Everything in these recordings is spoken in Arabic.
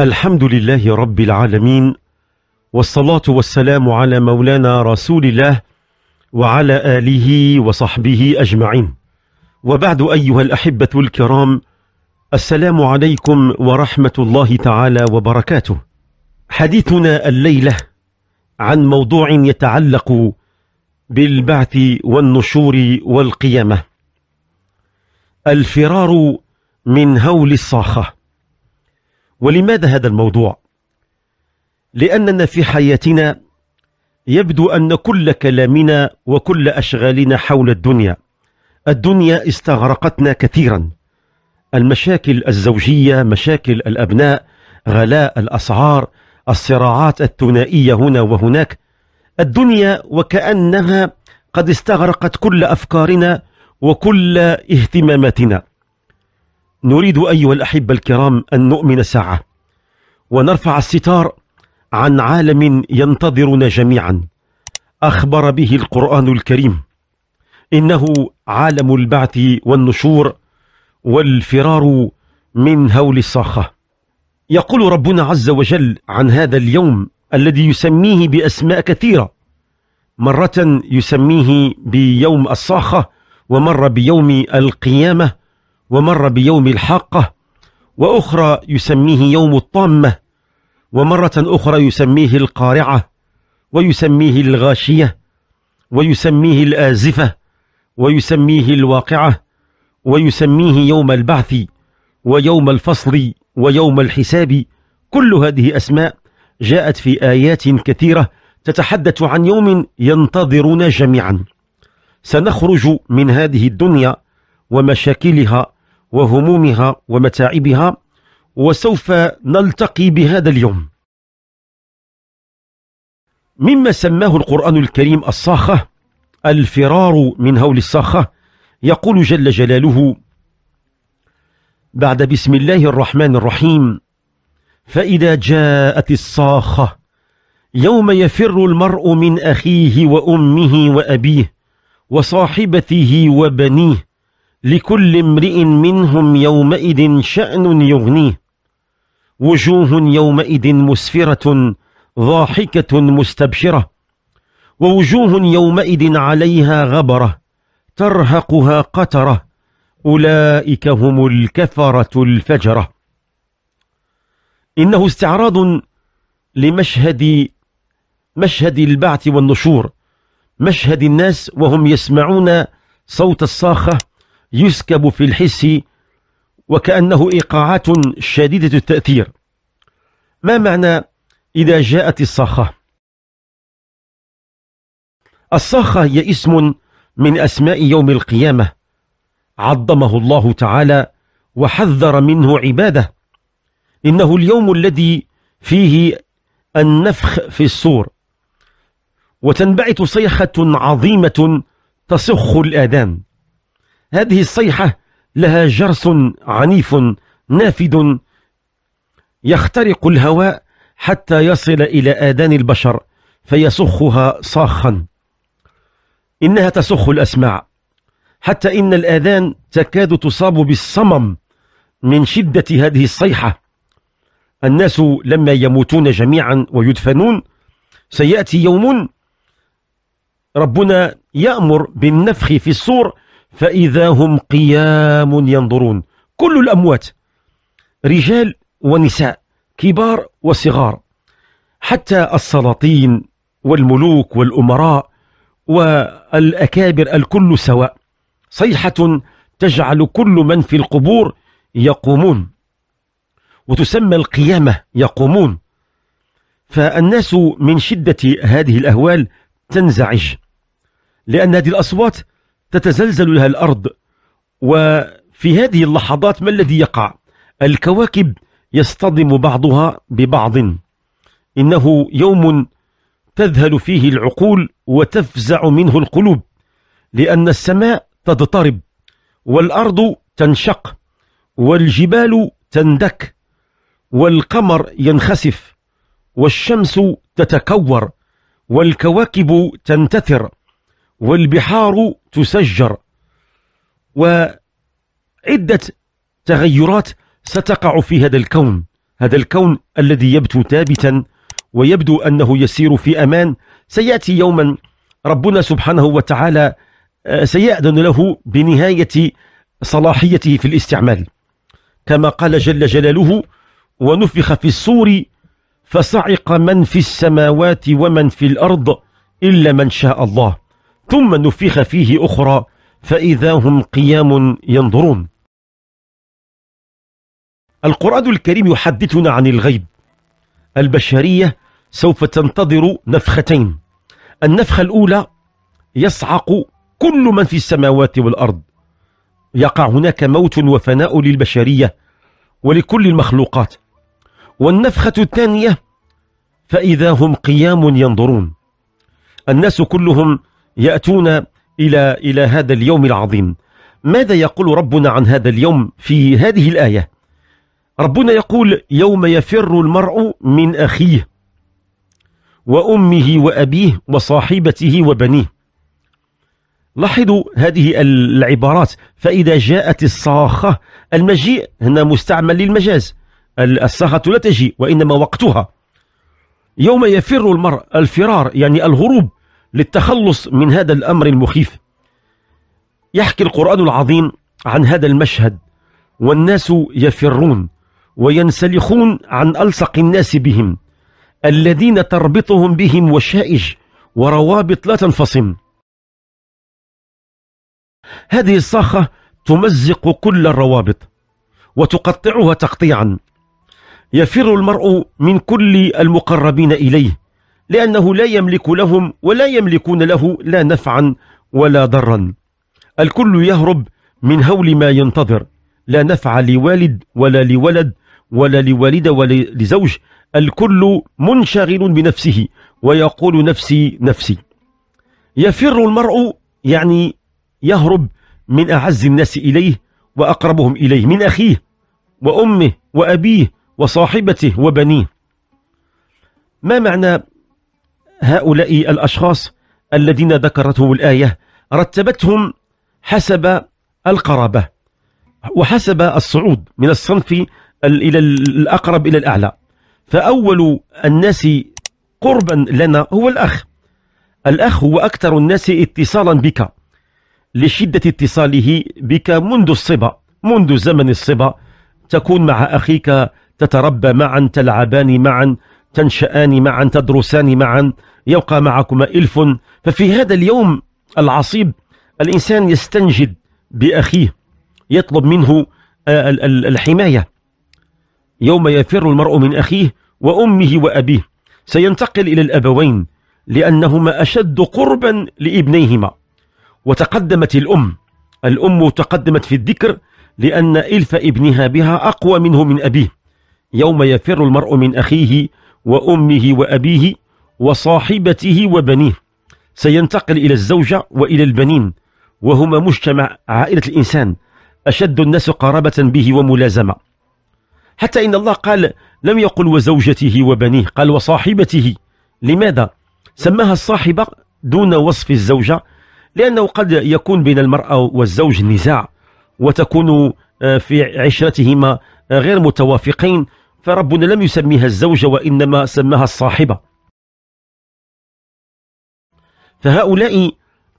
الحمد لله رب العالمين والصلاة والسلام على مولانا رسول الله وعلى آله وصحبه أجمعين وبعد أيها الأحبة الكرام السلام عليكم ورحمة الله تعالى وبركاته حديثنا الليلة عن موضوع يتعلق بالبعث والنشور والقيامة الفرار من هول الصاخة ولماذا هذا الموضوع لأننا في حياتنا يبدو أن كل كلامنا وكل أشغالنا حول الدنيا الدنيا استغرقتنا كثيرا المشاكل الزوجية مشاكل الأبناء غلاء الأسعار الصراعات الثنائية هنا وهناك الدنيا وكأنها قد استغرقت كل أفكارنا وكل اهتماماتنا نريد أيها الأحبة الكرام أن نؤمن ساعة ونرفع الستار عن عالم ينتظرنا جميعا أخبر به القرآن الكريم إنه عالم البعث والنشور والفرار من هول الصاخة يقول ربنا عز وجل عن هذا اليوم الذي يسميه بأسماء كثيرة مرة يسميه بيوم الصاخة ومر بيوم القيامة ومر بيوم الحاقة وأخرى يسميه يوم الطامة ومرة أخرى يسميه القارعة ويسميه الغاشية ويسميه الآزفة ويسميه الواقعة ويسميه يوم البعث ويوم الفصل ويوم الحساب كل هذه أسماء جاءت في آيات كثيرة تتحدث عن يوم ينتظرنا جميعا سنخرج من هذه الدنيا ومشاكلها وهمومها ومتاعبها وسوف نلتقي بهذا اليوم مما سماه القرآن الكريم الصاخة الفرار من هول الصاخة يقول جل جلاله بعد بسم الله الرحمن الرحيم فإذا جاءت الصاخة يوم يفر المرء من أخيه وأمه وأبيه وصاحبته وبنيه لكل امرئ منهم يومئذ شأن يغنيه وجوه يومئذ مسفرة ضاحكة مستبشرة ووجوه يومئذ عليها غبرة ترهقها قترة أولئك هم الكفرة الفجرة إنه استعراض لمشهد مشهد البعث والنشور مشهد الناس وهم يسمعون صوت الصاخة يسكب في الحس وكأنه إيقاعات شديدة التأثير ما معنى إذا جاءت الصاخة الصاخة هي اسم من أسماء يوم القيامة عظمه الله تعالى وحذر منه عباده إنه اليوم الذي فيه النفخ في الصور وتنبعث صيحة عظيمة تصخ الآذان هذه الصيحة لها جرس عنيف نافذ يخترق الهواء حتى يصل إلى آذان البشر فيصخها صاخا إنها تسخ الأسماع حتى إن الآذان تكاد تصاب بالصمم من شدة هذه الصيحة الناس لما يموتون جميعا ويدفنون سيأتي يوم ربنا يأمر بالنفخ في الصور فإذا هم قيام ينظرون كل الأموات رجال ونساء كبار وصغار حتى السلاطين والملوك والأمراء والأكابر الكل سواء صيحة تجعل كل من في القبور يقومون وتسمى القيامة يقومون فالناس من شدة هذه الأهوال تنزعج لأن هذه الأصوات تتزلزل لها الأرض وفي هذه اللحظات ما الذي يقع الكواكب يصطدم بعضها ببعض إنه يوم تذهل فيه العقول وتفزع منه القلوب لأن السماء تضطرب والأرض تنشق والجبال تندك والقمر ينخسف والشمس تتكور والكواكب تنتثر والبحار تسجر وعدة تغيرات ستقع في هذا الكون هذا الكون الذي يبدو ثابتا ويبدو أنه يسير في أمان سيأتي يوما ربنا سبحانه وتعالى آه، سيأذن له بنهاية صلاحيته في الاستعمال كما قال جل جلاله ونفخ في الصور فصعق من في السماوات ومن في الأرض إلا من شاء الله ثم نفخ فيه أخرى فإذا هم قيام ينظرون القرآن الكريم يحدثنا عن الغيب البشرية سوف تنتظر نفختين النفخة الأولى يصعق كل من في السماوات والأرض يقع هناك موت وفناء للبشرية ولكل المخلوقات والنفخة الثانية فإذا هم قيام ينظرون الناس كلهم يأتون إلى إلى هذا اليوم العظيم ماذا يقول ربنا عن هذا اليوم في هذه الآية ربنا يقول يوم يفر المرء من أخيه وأمه وأبيه وصاحبته وبنيه لاحظوا هذه العبارات فإذا جاءت الصاخة المجيء هنا مستعمل للمجاز الصاخة لا تجيء وإنما وقتها يوم يفر المرء الفرار يعني الهروب للتخلص من هذا الأمر المخيف يحكي القرآن العظيم عن هذا المشهد والناس يفرون وينسلخون عن ألصق الناس بهم الذين تربطهم بهم وشائج وروابط لا تنفصم هذه الصاخة تمزق كل الروابط وتقطعها تقطيعا يفر المرء من كل المقربين إليه لأنه لا يملك لهم ولا يملكون له لا نفعا ولا ضرا الكل يهرب من هول ما ينتظر لا نفع لوالد ولا لولد ولا لوالدة ولا لزوج الكل منشغل بنفسه ويقول نفسي نفسي يفر المرء يعني يهرب من أعز الناس إليه وأقربهم إليه من أخيه وأمه وأبيه وصاحبته وبنيه ما معنى هؤلاء الأشخاص الذين ذكرتهم الآية رتبتهم حسب القرابة وحسب الصعود من الصنف إلى الأقرب إلى الأعلى فأول الناس قربا لنا هو الأخ الأخ هو أكثر الناس اتصالا بك لشدة اتصاله بك منذ الصبا منذ زمن الصبا تكون مع أخيك تتربى معا تلعبان معا تنشآن معا تدرسان معا يبقى معكما إلف ففي هذا اليوم العصيب الإنسان يستنجد بأخيه يطلب منه آه، الحماية يوم يفر المرء من أخيه وأمه وأبيه سينتقل إلى الأبوين لأنهما أشد قربا لابنيهما وتقدمت الأم الأم تقدمت في الذكر لأن إلف ابنها بها أقوى منه من أبيه يوم يفر المرء من أخيه وأمه وأبيه وصاحبته وبنيه سينتقل إلى الزوجة وإلى البنين وهما مجتمع عائلة الإنسان أشد الناس قرابة به وملازمة حتى إن الله قال لم يقل وزوجته وبنيه قال وصاحبته لماذا؟ سماها الصاحبة دون وصف الزوجة لأنه قد يكون بين المرأة والزوج نزاع وتكون آه، في عشرتهما غير متوافقين فربنا لم يسميها الزوجة وإنما سماها الصاحبة فهؤلاء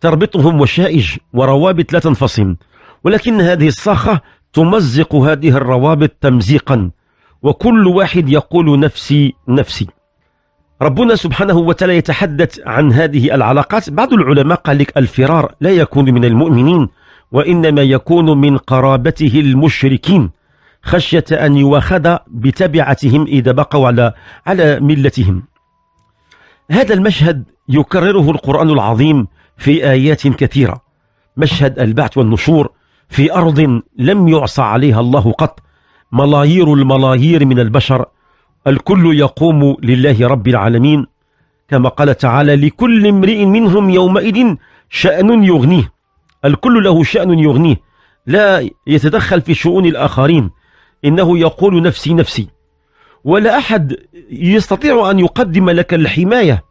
تربطهم وشائج وروابط لا تنفصم ولكن هذه الصاخة تمزق هذه الروابط تمزيقا وكل واحد يقول نفسي نفسي ربنا سبحانه وتعالى يتحدث عن هذه العلاقات بعض العلماء قال لك الفرار لا يكون من المؤمنين وإنما يكون من قرابته المشركين خشية أن يواخذ بتبعتهم إذا بقوا على على ملتهم هذا المشهد يكرره القرآن العظيم في آيات كثيرة مشهد البعث والنشور في أرض لم يعصى عليها الله قط ملايير الملايير من البشر الكل يقوم لله رب العالمين كما قال تعالى لكل امرئ منهم يومئذ شأن يغنيه الكل له شأن يغنيه لا يتدخل في شؤون الآخرين إنه يقول نفسي نفسي ولا أحد يستطيع أن يقدم لك الحماية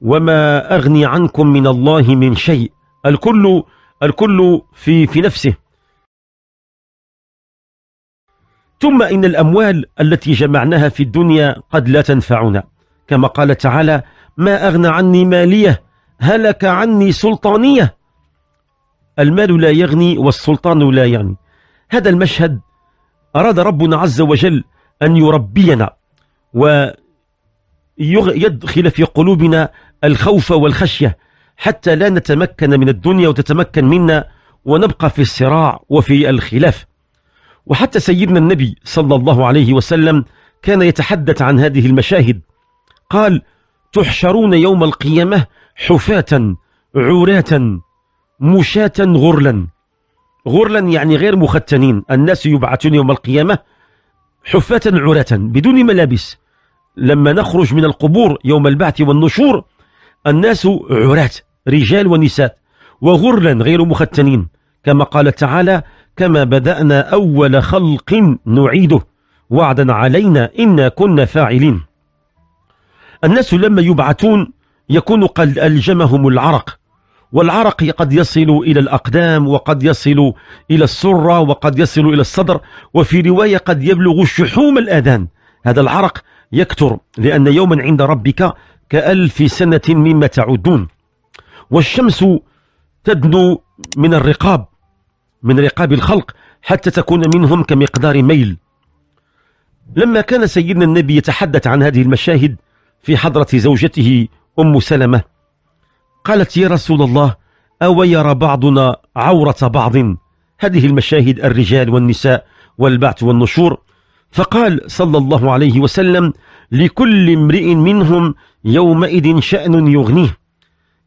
وما أغني عنكم من الله من شيء الكل الكل في في نفسه ثم إن الأموال التي جمعناها في الدنيا قد لا تنفعنا كما قال تعالى ما أغنى عني مالية هلك عني سلطانية المال لا يغني والسلطان لا يغني هذا المشهد أراد ربنا عز وجل أن يربينا ويدخل في قلوبنا الخوف والخشية حتى لا نتمكن من الدنيا وتتمكن منا ونبقى في الصراع وفي الخلاف وحتى سيدنا النبي صلى الله عليه وسلم كان يتحدث عن هذه المشاهد قال تحشرون يوم القيامة حفاة عراة مشاة غرلا غرلا يعني غير مختنين الناس يبعثون يوم القيامة حفاة عراة بدون ملابس لما نخرج من القبور يوم البعث والنشور الناس عراة رجال ونساء وغرلا غير مختنين كما قال تعالى كما بدأنا أول خلق نعيده وعدا علينا إنا كنا فاعلين الناس لما يبعثون يكون قد ألجمهم العرق والعرق قد يصل إلى الأقدام وقد يصل إلى السرة وقد يصل إلى الصدر وفي رواية قد يبلغ شحوم الأذان هذا العرق يكثر لأن يوما عند ربك كألف سنة مما تعدون والشمس تدنو من الرقاب من رقاب الخلق حتى تكون منهم كمقدار ميل لما كان سيدنا النبي يتحدث عن هذه المشاهد في حضرة زوجته أم سلمة قالت يا رسول الله أو يرى بعضنا عورة بعض هذه المشاهد الرجال والنساء والبعث والنشور فقال صلى الله عليه وسلم لكل امرئ منهم يومئذ شأن يغنيه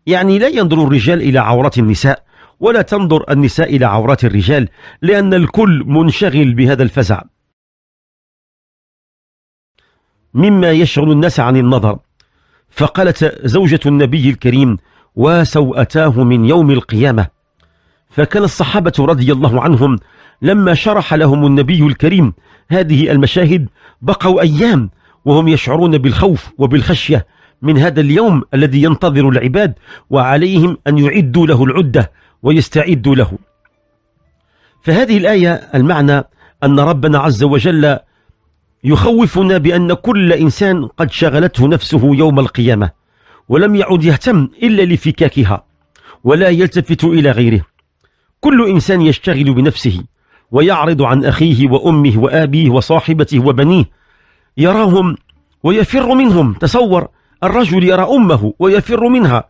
يعني لا ينظر الرجال إلى عورات النساء ولا تنظر النساء إلى عورات الرجال لأن الكل منشغل بهذا الفزع مما يشغل الناس عن النظر فقالت زوجة النبي الكريم وسوءتاه من يوم القيامة فكان الصحابة رضي الله عنهم لما شرح لهم النبي الكريم هذه المشاهد بقوا أيام وهم يشعرون بالخوف وبالخشية من هذا اليوم الذي ينتظر العباد وعليهم أن يعدوا له العدة ويستعدوا له فهذه الآية المعنى أن ربنا عز وجل يخوفنا بأن كل إنسان قد شغلته نفسه يوم القيامة ولم يعد يهتم إلا لفكاكها ولا يلتفت إلى غيره كل إنسان يشتغل بنفسه ويعرض عن أخيه وأمه وآبيه وصاحبته وبنيه يراهم ويفر منهم تصور الرجل يرى أمه ويفر منها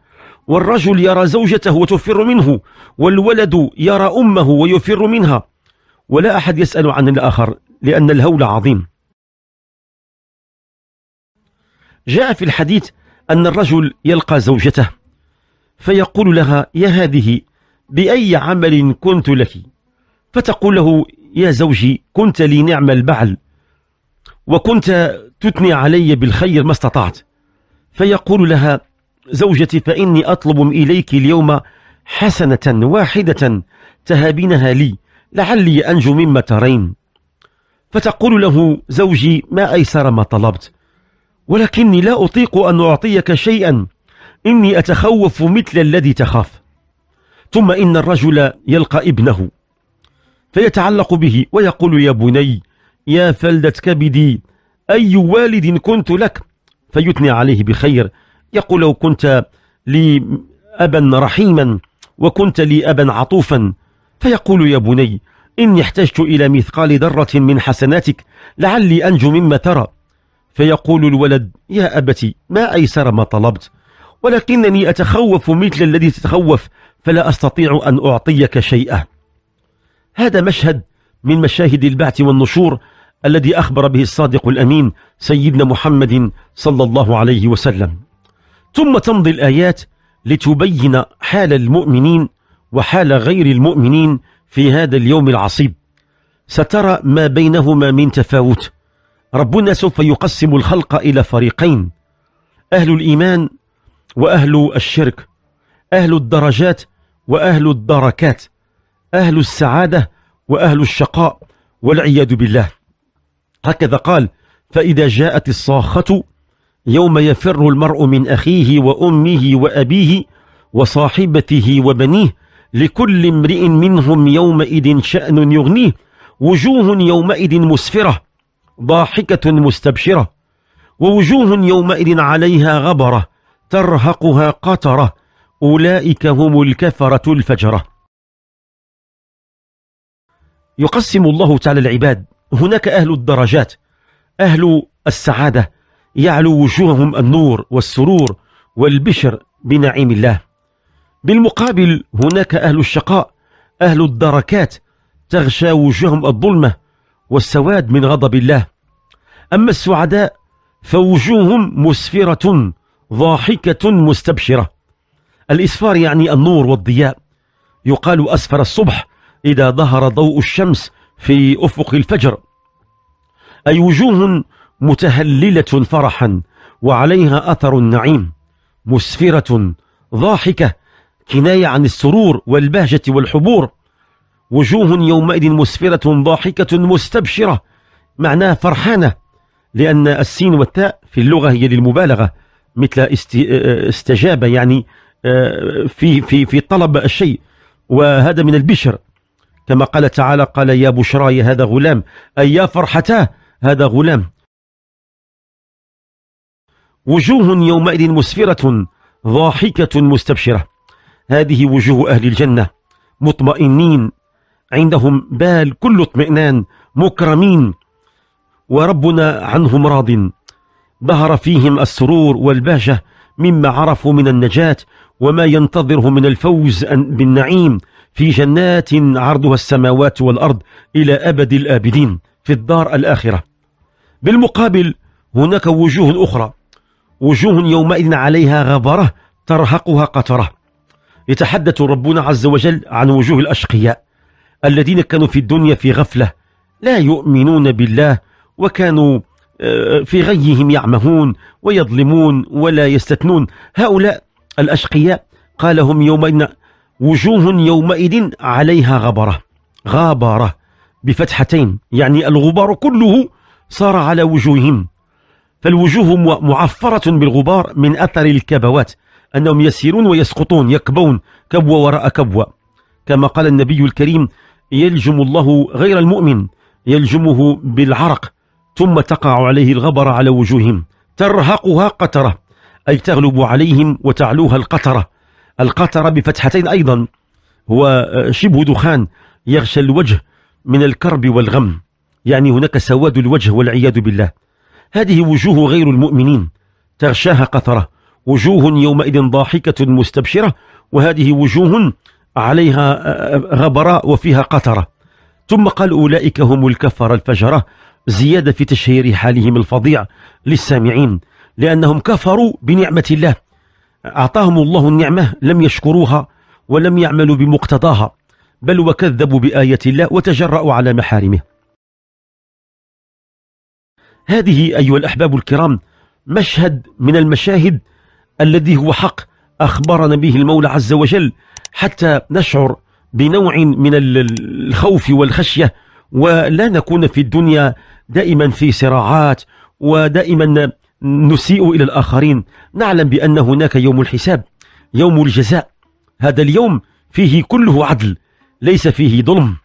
والرجل يرى زوجته وتفر منه والولد يرى أمه ويفر منها ولا أحد يسأل عن الآخر لأن الهول عظيم جاء في الحديث أن الرجل يلقى زوجته فيقول لها يا هذه بأي عمل كنت لك فتقول له يا زوجي كنت لي نعم البعل وكنت تثني علي بالخير ما استطعت فيقول لها زوجتي فإني أطلب إليك اليوم حسنة واحدة تهابينها لي لعلي أنجو مما ترين فتقول له زوجي ما أيسر ما طلبت ولكني لا أطيق أن أعطيك شيئا إني أتخوف مثل الذي تخاف ثم إن الرجل يلقى ابنه فيتعلق به ويقول يا بني يا فلدة كبدي أي والد كنت لك فيثني عليه بخير يقول لو كنت لي أبا رحيما وكنت لي أبا عطوفا فيقول يا بني إني احتجت إلى مثقال ذرة من حسناتك لعلي أنجو مما ترى فيقول الولد يا أبتي ما أيسر ما طلبت ولكنني أتخوف مثل الذي تتخوف فلا أستطيع أن أعطيك شيئا هذا مشهد من مشاهد البعث والنشور الذي أخبر به الصادق الأمين سيدنا محمد صلى الله عليه وسلم ثم تمضي الآيات لتبين حال المؤمنين وحال غير المؤمنين في هذا اليوم العصيب سترى ما بينهما من تفاوت ربنا سوف يقسم الخلق إلى فريقين أهل الإيمان وأهل الشرك أهل الدرجات وأهل الدركات أهل السعادة وأهل الشقاء والعياذ بالله هكذا قال فإذا جاءت الصاخة يوم يفر المرء من أخيه وأمه وأبيه وصاحبته وبنيه لكل امرئ منهم يومئذ شأن يغنيه وجوه يومئذ مسفرة ضاحكة مستبشرة ووجوه يومئذ عليها غبرة ترهقها قترة أولئك هم الكفرة الفجرة يقسم الله تعالى العباد هناك أهل الدرجات أهل السعادة يعلو وجوههم النور والسرور والبشر بنعيم الله بالمقابل هناك أهل الشقاء أهل الدركات تغشى وجوههم الظلمة والسواد من غضب الله أما السعداء فوجوههم مسفرة ضاحكة مستبشرة الإسفار يعني النور والضياء يقال أسفر الصبح إذا ظهر ضوء الشمس في أفق الفجر أي وجوه متهللة فرحا وعليها أثر النعيم مسفرة ضاحكة كناية عن السرور والبهجة والحبور وجوه يومئذ مسفرة ضاحكة مستبشرة معناه فرحانة لأن السين والتاء في اللغة هي للمبالغة مثل استجابة يعني آه، في في في طلب الشيء وهذا من البشر كما قال تعالى قال يا بشراي هذا غلام أي يا فرحتاه هذا غلام وجوه يومئذ مسفرة ضاحكة مستبشرة هذه وجوه أهل الجنة مطمئنين عندهم بال كل اطمئنان مكرمين وربنا عنهم راض ظهر فيهم السرور والبهجة مما عرفوا من النجاة وما ينتظره من الفوز بالنعيم في جنات عرضها السماوات والأرض إلى أبد الآبدين في الدار الآخرة بالمقابل هناك وجوه أخرى وجوه يومئذ عليها غبرة ترهقها قطرة يتحدث ربنا عز وجل عن وجوه الأشقياء الذين كانوا في الدنيا في غفلة لا يؤمنون بالله وكانوا آه، في غيهم يعمهون ويظلمون ولا يستثنون هؤلاء الأشقياء قال هم يومين وجوه يومئذ عليها غبرة غابرة بفتحتين يعني الغبار كله صار على وجوههم فالوجوه معفرة بالغبار من أثر الكبوات أنهم يسيرون ويسقطون يكبون كبوة وراء كبوة كما قال النبي الكريم يلجم الله غير المؤمن يلجمه بالعرق ثم تقع عليه الغبرة على وجوههم ترهقها قترة أي تغلب عليهم وتعلوها القترة القترة بفتحتين أيضا هو آه، شبه دخان يغشى الوجه من الكرب والغم يعني هناك سواد الوجه والعياذ بالله هذه وجوه غير المؤمنين تغشاها قثرة وجوه يومئذ ضاحكة مستبشرة وهذه وجوه عليها آه، غبراء وفيها قطرة ثم قال أولئك هم الكفر الفجرة زيادة في تشهير حالهم الفظيع للسامعين لأنهم كفروا بنعمة الله أعطاهم الله النعمة لم يشكروها ولم يعملوا بمقتضاها بل وكذبوا بآية الله وتجرأوا على محارمه هذه أيها الأحباب الكرام مشهد من المشاهد الذي هو حق أخبرنا به المولى عز وجل حتى نشعر بنوع من الخوف والخشية ولا نكون في الدنيا دائما في صراعات ودائما نسيء إلى الآخرين نعلم بأن هناك يوم الحساب يوم الجزاء هذا اليوم فيه كله عدل ليس فيه ظلم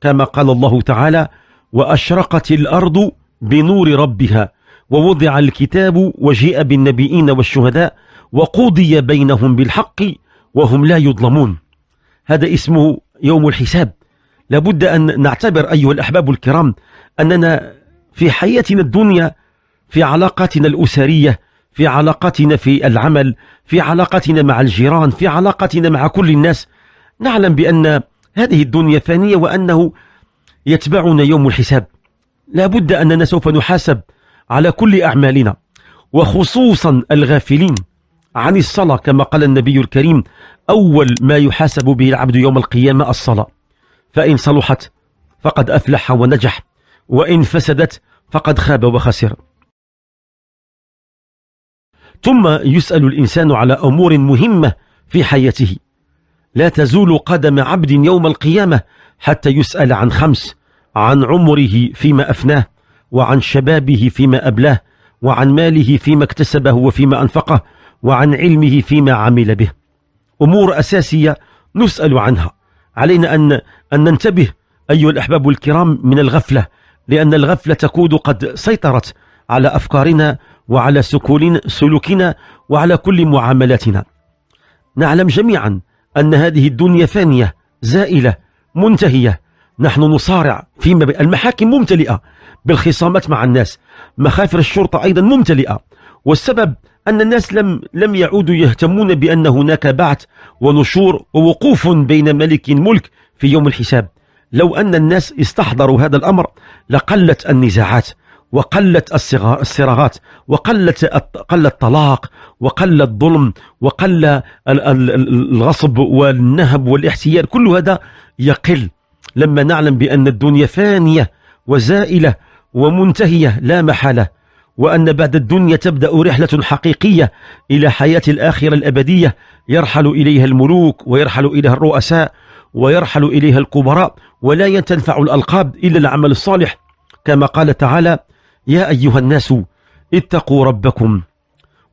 كما قال الله تعالى وأشرقت الأرض بنور ربها ووضع الكتاب وجيء بالنبيين والشهداء وقضي بينهم بالحق وهم لا يظلمون هذا اسمه يوم الحساب لابد أن نعتبر أيها الأحباب الكرام أننا في حياتنا الدنيا في علاقاتنا الأسرية في علاقاتنا في العمل في علاقاتنا مع الجيران في علاقاتنا مع كل الناس نعلم بأن هذه الدنيا فانية وأنه يتبعنا يوم الحساب لا بد أننا سوف نحاسب على كل أعمالنا وخصوصا الغافلين عن الصلاة كما قال النبي الكريم أول ما يحاسب به العبد يوم القيامة الصلاة فإن صلحت فقد أفلح ونجح وإن فسدت فقد خاب وخسر ثم يسأل الإنسان على أمور مهمة في حياته لا تزول قدم عبد يوم القيامة حتى يسأل عن خمس عن عمره فيما أفناه وعن شبابه فيما أبلاه وعن ماله فيما اكتسبه وفيما أنفقه وعن علمه فيما عمل به أمور أساسية نسأل عنها علينا أن, أن ننتبه أيها الأحباب الكرام من الغفلة لأن الغفلة تكود قد سيطرت على أفكارنا وعلى سلوكنا وعلى كل معاملاتنا نعلم جميعا أن هذه الدنيا فانية زائلة منتهية نحن نصارع فيما المحاكم ممتلئة بالخصامات مع الناس مخافر الشرطة أيضا ممتلئة والسبب أن الناس لم, لم يعودوا يهتمون بأن هناك بعث ونشور ووقوف بين ملك ملك في يوم الحساب لو أن الناس استحضروا هذا الأمر لقلت النزاعات وقلت الصراعات وقلت قل الطلاق وقل الظلم وقل الغصب والنهب والاحتيال كل هذا يقل لما نعلم بأن الدنيا فانية وزائلة ومنتهية لا محالة وأن بعد الدنيا تبدأ رحلة حقيقية إلى حياة الآخرة الأبدية يرحل إليها الملوك ويرحل إليها الرؤساء ويرحل إليها الكبراء ولا تنفع الألقاب إلا العمل الصالح كما قال تعالى يا أيها الناس اتقوا ربكم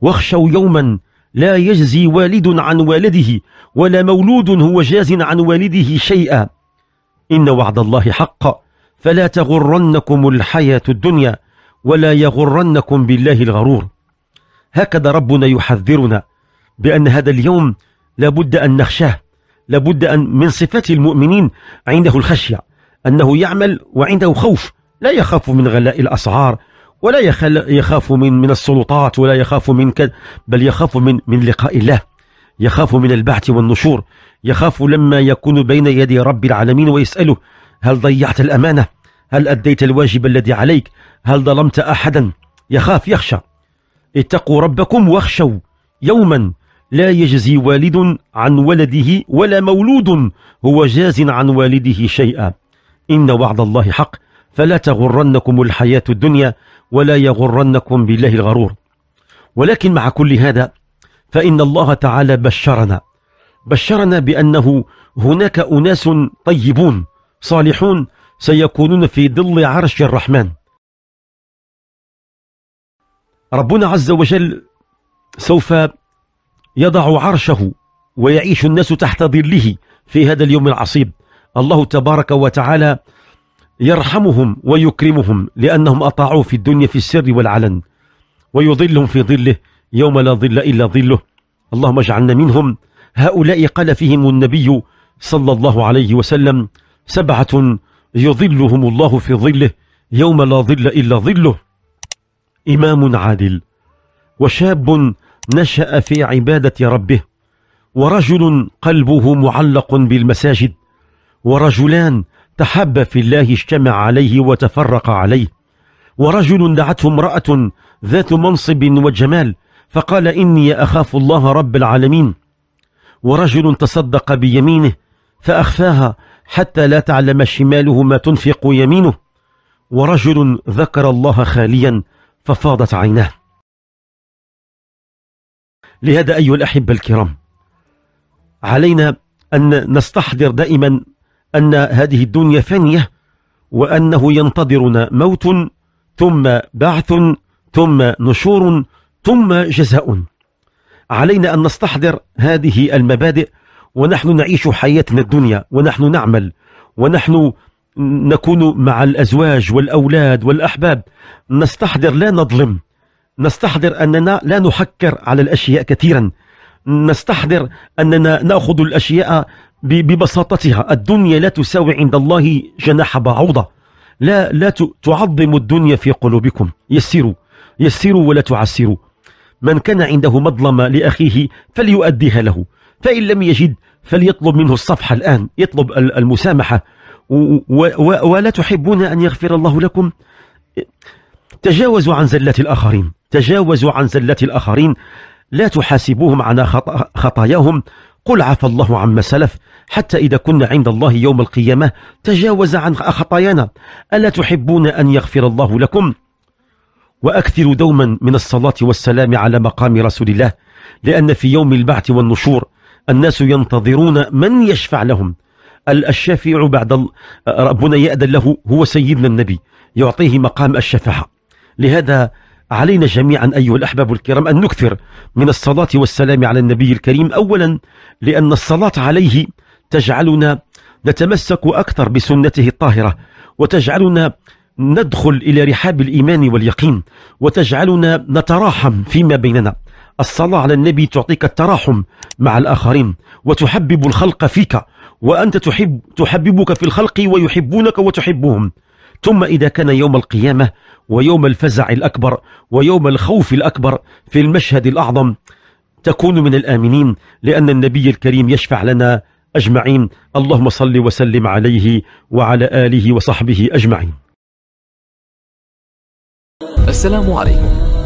واخشوا يوما لا يجزي والد عن والده ولا مولود هو جاز عن والده شيئا إن وعد الله حق فلا تغرنكم الحياة الدنيا ولا يغرنكم بالله الغرور هكذا ربنا يحذرنا بأن هذا اليوم لابد أن نخشاه لابد أن من صفات المؤمنين عنده الخشية أنه يعمل وعنده خوف لا يخاف من غلاء الأسعار ولا يخاف من من السلطات ولا يخاف من كذا بل يخاف من من لقاء الله يخاف من البعث والنشور يخاف لما يكون بين يدي رب العالمين ويسأله هل ضيعت الأمانة هل أديت الواجب الذي عليك هل ظلمت أحدا يخاف يخشى اتقوا ربكم واخشوا يوما لا يجزي والد عن ولده ولا مولود هو جاز عن والده شيئا إن وعد الله حق فلا تغرنكم الحياة الدنيا ولا يغرنكم بالله الغرور ولكن مع كل هذا فإن الله تعالى بشرنا بشرنا بأنه هناك أناس طيبون صالحون سيكونون في ظل عرش الرحمن ربنا عز وجل سوف يضع عرشه ويعيش الناس تحت ظله في هذا اليوم العصيب الله تبارك وتعالى يرحمهم ويكرمهم لأنهم أطاعوه في الدنيا في السر والعلن ويظلهم في ظله يوم لا ظل إلا ظله اللهم اجعلنا منهم هؤلاء قال فيهم النبي صلى الله عليه وسلم سبعة يظلهم الله في ظله يوم لا ظل إلا ظله إمام عادل وشاب نشأ في عبادة ربه ورجل قلبه معلق بالمساجد ورجلان تحب في الله اجتمع عليه وتفرق عليه ورجل دعته امرأة ذات منصب وجمال فقال إني أخاف الله رب العالمين ورجل تصدق بيمينه فأخفاها حتى لا تعلم شماله ما تنفق يمينه ورجل ذكر الله خاليا ففاضت عيناه لهذا أيها الأحبة الكرام علينا أن نستحضر دائما أن هذه الدنيا فانية وأنه ينتظرنا موت ثم بعث ثم نشور ثم جزاء علينا أن نستحضر هذه المبادئ ونحن نعيش حياتنا الدنيا ونحن نعمل ونحن نكون مع الأزواج والأولاد والأحباب نستحضر لا نظلم نستحضر أننا لا نحكر على الأشياء كثيرا نستحضر أننا نأخذ الأشياء ببساطتها الدنيا لا تساوي عند الله جناح بعوضة لا لا تعظم الدنيا في قلوبكم يسروا يسروا ولا تعسروا من كان عنده مظلمة لأخيه فليؤديها له فإن لم يجد فليطلب منه الصفحة الآن يطلب المسامحة ولا تحبون أن يغفر الله لكم تجاوزوا عن زلات الآخرين تجاوزوا عن زلات الآخرين لا تحاسبوهم على خطاياهم قل عفى الله عما سلف حتى إذا كنا عند الله يوم القيامة تجاوز عن خطايانا ألا تحبون أن يغفر الله لكم وأكثروا دوما من الصلاة والسلام على مقام رسول الله لأن في يوم البعث والنشور الناس ينتظرون من يشفع لهم الشافع بعد ربنا يأذن له هو سيدنا النبي يعطيه مقام الشفاعة لهذا علينا جميعا أيها الأحباب الكرام أن نكثر من الصلاة والسلام على النبي الكريم أولا لأن الصلاة عليه تجعلنا نتمسك أكثر بسنته الطاهرة وتجعلنا ندخل إلى رحاب الإيمان واليقين وتجعلنا نتراحم فيما بيننا الصلاة على النبي تعطيك التراحم مع الآخرين وتحبب الخلق فيك وأنت تحب تحببك في الخلق ويحبونك وتحبهم ثم إذا كان يوم القيامة ويوم الفزع الأكبر ويوم الخوف الأكبر في المشهد الأعظم تكون من الآمنين لأن النبي الكريم يشفع لنا أجمعين اللهم صل وسلم عليه وعلى آله وصحبه أجمعين السلام عليكم